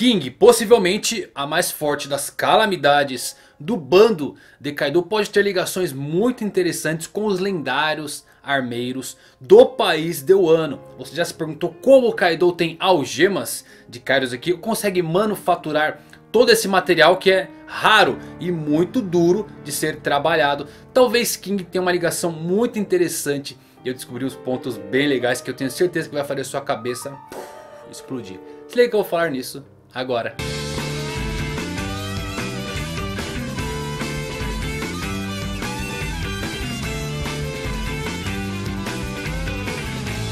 King, possivelmente a mais forte das calamidades do bando de Kaido, pode ter ligações muito interessantes com os lendários armeiros do país de Wano. Você já se perguntou como o Kaido tem algemas de Kairos aqui, consegue manufaturar todo esse material que é raro e muito duro de ser trabalhado. Talvez King tenha uma ligação muito interessante e eu descobri uns pontos bem legais que eu tenho certeza que vai fazer sua cabeça explodir. Se liga que eu vou falar nisso agora.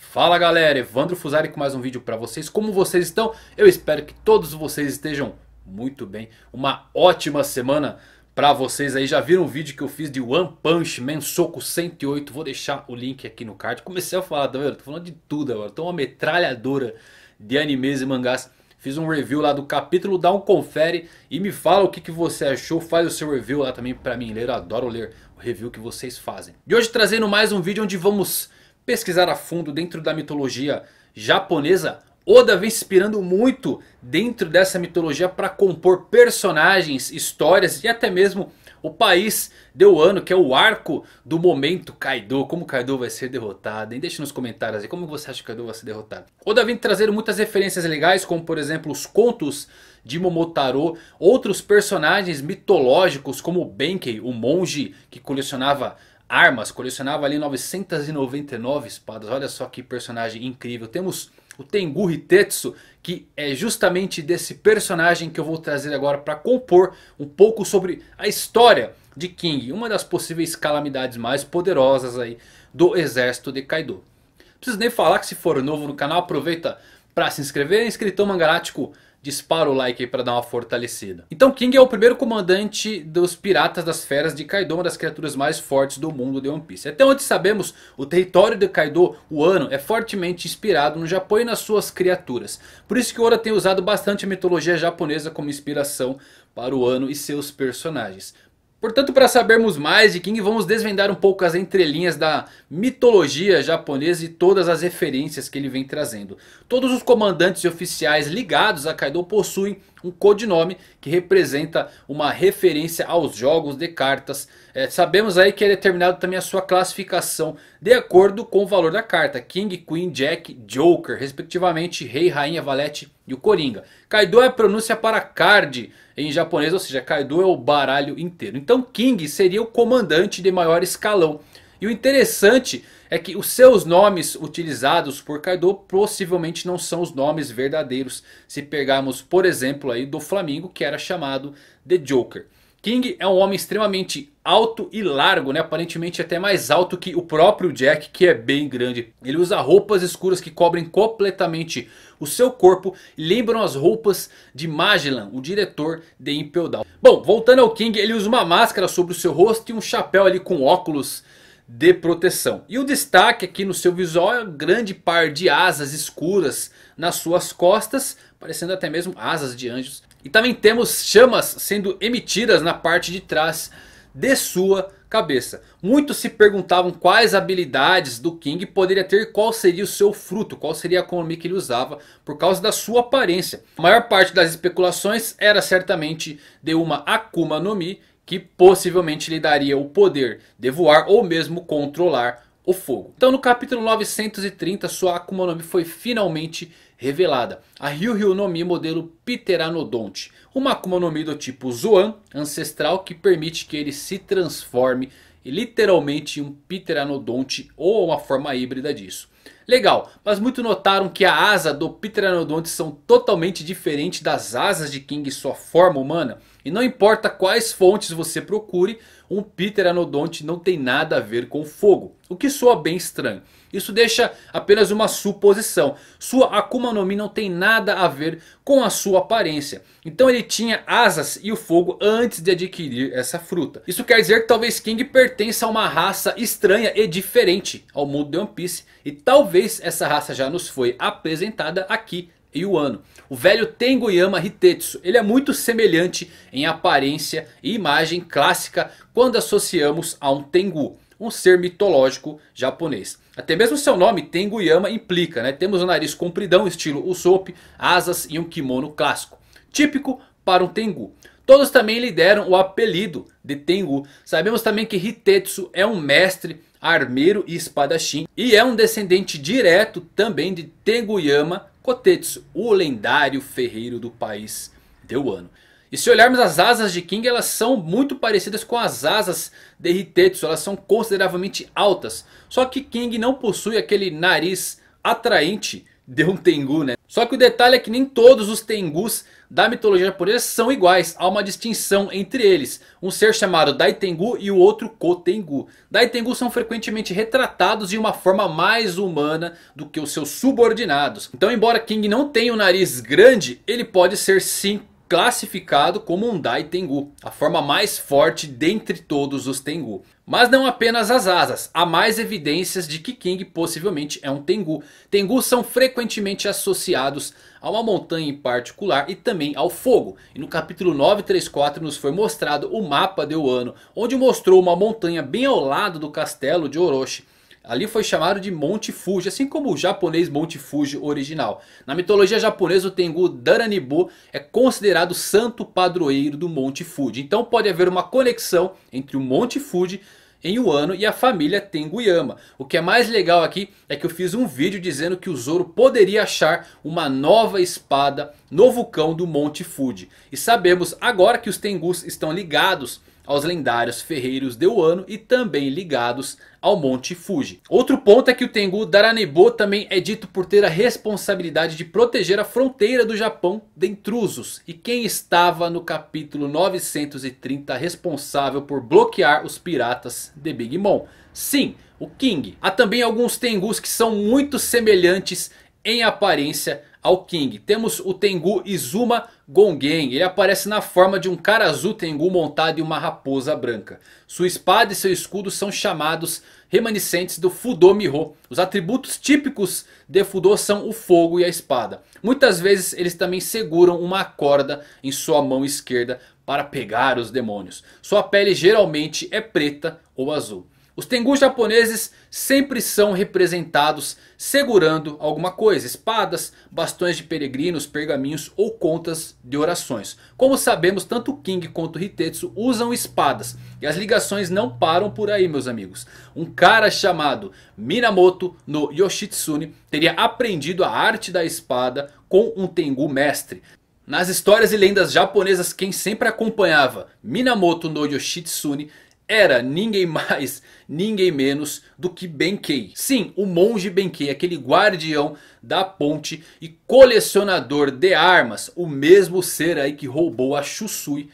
Fala galera, Evandro Fusari com mais um vídeo para vocês. Como vocês estão? Eu espero que todos vocês estejam muito bem. Uma ótima semana para vocês aí. Já viram o vídeo que eu fiz de One Punch Man Soco 108? Vou deixar o link aqui no card. Comecei a falar, tá vendo? Tô falando de tudo agora. Tô uma metralhadora de animes e mangás Fiz um review lá do capítulo, dá um confere e me fala o que, que você achou. Faz o seu review lá também pra mim ler, eu adoro ler o review que vocês fazem. E hoje trazendo mais um vídeo onde vamos pesquisar a fundo dentro da mitologia japonesa Oda vem se inspirando muito dentro dessa mitologia para compor personagens, histórias e até mesmo o país deu ano, que é o arco do momento Kaido. Como Kaido vai ser derrotado? Deixe Deixa nos comentários aí como você acha que Kaido vai ser derrotado. Oda vem trazer muitas referências legais, como por exemplo os contos de Momotaro. Outros personagens mitológicos como Benkei, o monge que colecionava armas. Colecionava ali 999 espadas. Olha só que personagem incrível. Temos o Tengu Hitetsu, que é justamente desse personagem que eu vou trazer agora para compor um pouco sobre a história de King, uma das possíveis calamidades mais poderosas aí do exército de Kaido. Não preciso nem falar que se for novo no canal, aproveita para se inscrever, inscritão é mangalático, dispara o like aí para dar uma fortalecida. Então King é o primeiro comandante dos piratas das feras de Kaido, uma das criaturas mais fortes do mundo de One Piece. Até onde sabemos, o território de Kaido, o Ano, é fortemente inspirado no Japão e nas suas criaturas. Por isso que Oda tem usado bastante a mitologia japonesa como inspiração para o Ano e seus personagens. Portanto, para sabermos mais de King, vamos desvendar um pouco as entrelinhas da mitologia japonesa e todas as referências que ele vem trazendo. Todos os comandantes e oficiais ligados a Kaido possuem um codinome que representa uma referência aos jogos de cartas. É, sabemos aí que é determinado também a sua classificação de acordo com o valor da carta. King, Queen, Jack, Joker, respectivamente Rei, Rainha, Valete e o Coringa. Kaido é a pronúncia para card em japonês, ou seja, Kaido é o baralho inteiro. Então King seria o comandante de maior escalão. E o interessante é que os seus nomes utilizados por Kaido possivelmente não são os nomes verdadeiros. Se pegarmos, por exemplo, aí do Flamengo, que era chamado The Joker. King é um homem extremamente alto e largo, né? aparentemente até mais alto que o próprio Jack, que é bem grande. Ele usa roupas escuras que cobrem completamente o seu corpo e lembram as roupas de Magellan, o diretor de Impel Down. Bom, voltando ao King, ele usa uma máscara sobre o seu rosto e um chapéu ali com óculos de proteção. E o destaque aqui no seu visual é um grande par de asas escuras nas suas costas, parecendo até mesmo asas de anjos. E também temos chamas sendo emitidas na parte de trás de sua cabeça. Muitos se perguntavam quais habilidades do King poderia ter, qual seria o seu fruto, qual seria a economia que ele usava por causa da sua aparência. A maior parte das especulações era certamente de uma Akuma no Mi que possivelmente lhe daria o poder de voar ou mesmo controlar o fogo. Então no capítulo 930 sua Akuma no Mi foi finalmente revelada. A Ryu no Mi modelo Pteranodonte. Uma Akuma no Mi do tipo Zoan ancestral que permite que ele se transforme literalmente em um Pteranodonte ou uma forma híbrida disso. Legal, mas muito notaram que a asa do Pteranodonte são totalmente diferentes das asas de King e sua forma humana? E não importa quais fontes você procure, um Peter Anodonte não tem nada a ver com fogo. O que soa bem estranho. Isso deixa apenas uma suposição. Sua Akuma no Mi não tem nada a ver com a sua aparência. Então ele tinha asas e o fogo antes de adquirir essa fruta. Isso quer dizer que talvez King pertença a uma raça estranha e diferente ao mundo de One Piece. E talvez essa raça já nos foi apresentada aqui e o ano. O velho Tengoyama Hitetsu, ele é muito semelhante em aparência e imagem clássica quando associamos a um Tengu, um ser mitológico japonês. Até mesmo seu nome Yama implica, né? Temos um nariz compridão estilo Usopp, asas e um kimono clássico, típico para um Tengu. Todos também lhe deram o apelido de Tengu. Sabemos também que Hitetsu é um mestre, armeiro e espadachim. E é um descendente direto também de Tengu Yama Kotetsu, o lendário ferreiro do país de Wano. E se olharmos as asas de King, elas são muito parecidas com as asas de Hitetsu. Elas são consideravelmente altas. Só que King não possui aquele nariz atraente de um Tengu, né? Só que o detalhe é que nem todos os Tengus da mitologia japonesa são iguais. Há uma distinção entre eles. Um ser chamado Daitengu e o outro Kotengu. Daitengu são frequentemente retratados de uma forma mais humana do que os seus subordinados. Então embora King não tenha o um nariz grande, ele pode ser sim classificado como um Dai Tengu. A forma mais forte dentre todos os Tengu. Mas não apenas as asas, há mais evidências de que King possivelmente é um Tengu. Tengu são frequentemente associados a uma montanha em particular e também ao fogo. E no capítulo 934 nos foi mostrado o mapa de Wano, onde mostrou uma montanha bem ao lado do castelo de Orochi. Ali foi chamado de Monte Fuji, assim como o japonês Monte Fuji original. Na mitologia japonesa o Tengu Daranibu é considerado santo padroeiro do Monte Fuji. Então pode haver uma conexão entre o Monte Fuji em Wano e a família Tenguyama. O que é mais legal aqui é que eu fiz um vídeo dizendo que o Zoro poderia achar uma nova espada no vulcão do Monte Fuji. E sabemos agora que os Tengus estão ligados aos lendários ferreiros de Wano e também ligados ao Monte Fuji. Outro ponto é que o Tengu Daranebo também é dito por ter a responsabilidade de proteger a fronteira do Japão de intrusos. E quem estava no capítulo 930 responsável por bloquear os piratas de Big Mom? Sim, o King. Há também alguns Tengus que são muito semelhantes em aparência ao King. Temos o Tengu Izuma Gongen. Ele aparece na forma de um cara azul Tengu montado em uma raposa branca. Sua espada e seu escudo são chamados remanescentes do Fudo Miho. Os atributos típicos de Fudo são o fogo e a espada. Muitas vezes eles também seguram uma corda em sua mão esquerda para pegar os demônios. Sua pele geralmente é preta ou azul. Os Tengu japoneses sempre são representados segurando alguma coisa. Espadas, bastões de peregrinos, pergaminhos ou contas de orações. Como sabemos, tanto King quanto Hitetsu usam espadas. E as ligações não param por aí, meus amigos. Um cara chamado Minamoto no Yoshitsune teria aprendido a arte da espada com um Tengu mestre. Nas histórias e lendas japonesas, quem sempre acompanhava Minamoto no Yoshitsune era ninguém mais, ninguém menos do que Benkei. Sim, o monge Benkei, aquele guardião da ponte e colecionador de armas, o mesmo ser aí que roubou a Shusui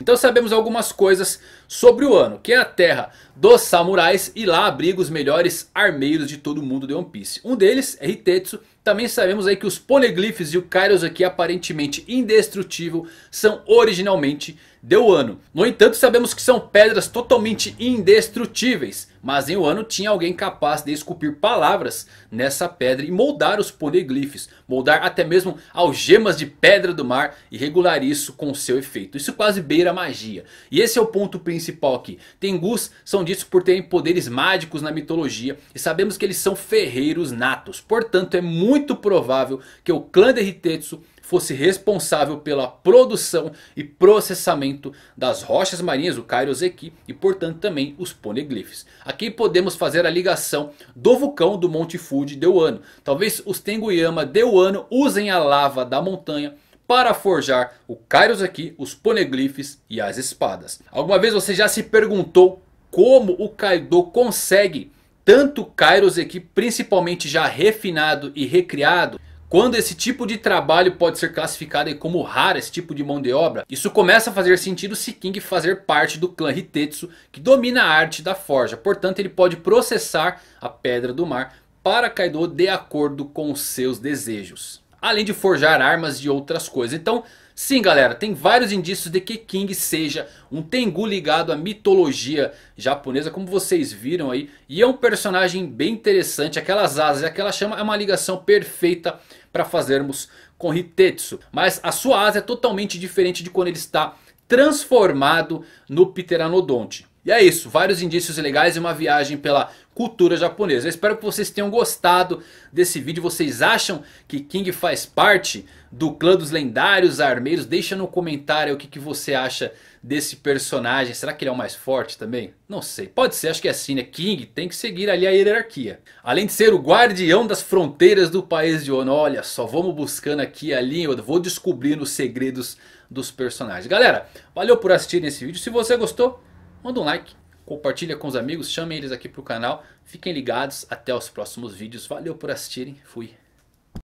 então sabemos algumas coisas sobre o ano, que é a terra dos samurais e lá abriga os melhores armeiros de todo o mundo de One Piece. Um deles é Hitetsu, também sabemos aí que os poneglyphs e o Kairos aqui aparentemente indestrutível são originalmente de Wano. No entanto sabemos que são pedras totalmente indestrutíveis. Mas em Wano tinha alguém capaz de esculpir palavras nessa pedra e moldar os poneglyphs. Moldar até mesmo algemas de pedra do mar e regular isso com seu efeito. Isso quase beira a magia. E esse é o ponto principal aqui. Tengus são ditos por terem poderes mágicos na mitologia. E sabemos que eles são ferreiros natos. Portanto é muito provável que o clã de Hitetsu fosse responsável pela produção e processamento das rochas marinhas, o Kairoseki e portanto também os poneglyphs. Aqui podemos fazer a ligação do vulcão do Monte Fuji de Wano. Talvez os Tenguyama de Wano usem a lava da montanha para forjar o Kairoseki, os poneglyphs e as espadas. Alguma vez você já se perguntou como o Kaido consegue tanto Kairoseki, principalmente já refinado e recriado quando esse tipo de trabalho pode ser classificado como raro, esse tipo de mão de obra, isso começa a fazer sentido se King fazer parte do clã Hitetsu, que domina a arte da forja. Portanto, ele pode processar a Pedra do Mar para Kaido de acordo com os seus desejos. Além de forjar armas e outras coisas. Então, sim galera, tem vários indícios de que King seja um Tengu ligado à mitologia japonesa, como vocês viram aí. E é um personagem bem interessante, aquelas asas e aquela chama é uma ligação perfeita para fazermos com Hitetsu. Mas a sua asa é totalmente diferente de quando ele está transformado no Pteranodonte. E é isso, vários indícios legais e uma viagem pela cultura japonesa. Eu espero que vocês tenham gostado desse vídeo. Vocês acham que King faz parte do clã dos lendários armeiros? Deixa no comentário o que, que você acha desse personagem. Será que ele é o mais forte também? Não sei. Pode ser, acho que é assim, né? King tem que seguir ali a hierarquia. Além de ser o guardião das fronteiras do país de Ono. Olha só, vamos buscando aqui a linha. Eu vou descobrindo os segredos dos personagens. Galera, valeu por assistir esse vídeo. Se você gostou, manda um like. Compartilha com os amigos, chamem eles aqui pro canal. Fiquem ligados, até os próximos vídeos. Valeu por assistirem, fui.